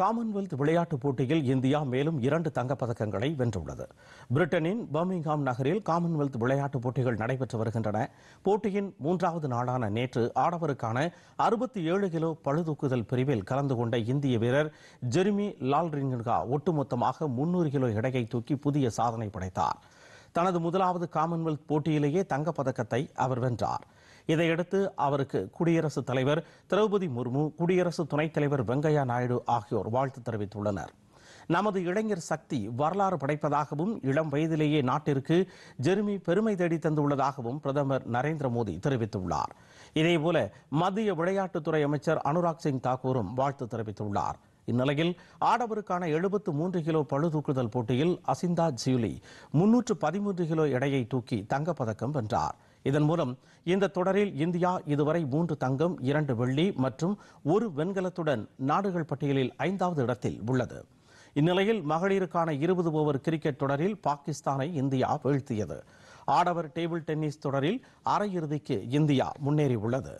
Commonwealth விளையாட்டுப் போட்டியில் India மேலும் இரண்டு தங்கப்பதக்கங்களை வென்றுள்ளது பிரிட்டனின் பர்மிங்ஹாம் நகரில் காமன்வெல்த் விளையாட்டுப் போட்டிகள் நடைபெற்று வருகின்றன போட்டியின் மூன்றாவது நாளான நேற்று ஆடவருக்கான அறுபத்தி ஏழு கிலோ பழுதூக்குதல் பிரிவில் கலந்து கொண்ட இந்திய வீரர் ஜெர்மி லால்ரிங்கா ஒட்டுமொத்தமாக முன்னூறு கிலோ எடையை தூக்கி புதிய சாதனை படைத்தார் தனது முதலாவது காமன்வெல்த் போட்டியிலேயே தங்கப்பதக்கத்தை அவர் வென்றார் இதையடுத்து அவருக்கு குடியரசுத் தலைவர் திரௌபதி முர்மு குடியரசு துணைத் தலைவர் வெங்கையா நாயுடு ஆகியோர் வாழ்த்து தெரிவித்துள்ளனர் நமது இளைஞர் சக்தி வரலாறு படைப்பதாகவும் இளம் வயதிலேயே நாட்டிற்கு ஜெர்மி பெருமை தேடி தந்துள்ளதாகவும் பிரதமர் நரேந்திர மோடி தெரிவித்துள்ளார் இதேபோல மத்திய விளையாட்டுத்துறை அமைச்சர் அனுராக் சிங் தாக்கூரும் வாழ்த்து தெரிவித்துள்ளார் இந்நிலையில் ஆடவருக்கான எழுபத்து மூன்று கிலோ பழு தூக்குதல் போட்டியில் அசிந்தா ஜியூலி முன்னூற்று பதிமூன்று கிலோ எடையை தூக்கி தங்கப்பதக்கம் வென்றார் இதன் மூலம் இந்த தொடரில் இந்தியா இதுவரை மூன்று தங்கம் இரண்டு வெள்ளி மற்றும் ஒரு வெண்கலத்துடன் நாடுகள் பட்டியலில் ஐந்தாவது இடத்தில் உள்ளது இந்நிலையில் மகளிருக்கான இருபது ஓவர் கிரிக்கெட் தொடரில் பாகிஸ்தானை இந்தியா வீழ்த்தியது ஆடவர் டேபிள் டென்னிஸ் தொடரில் அரையிறுதிக்கு இந்தியா முன்னேறியுள்ளது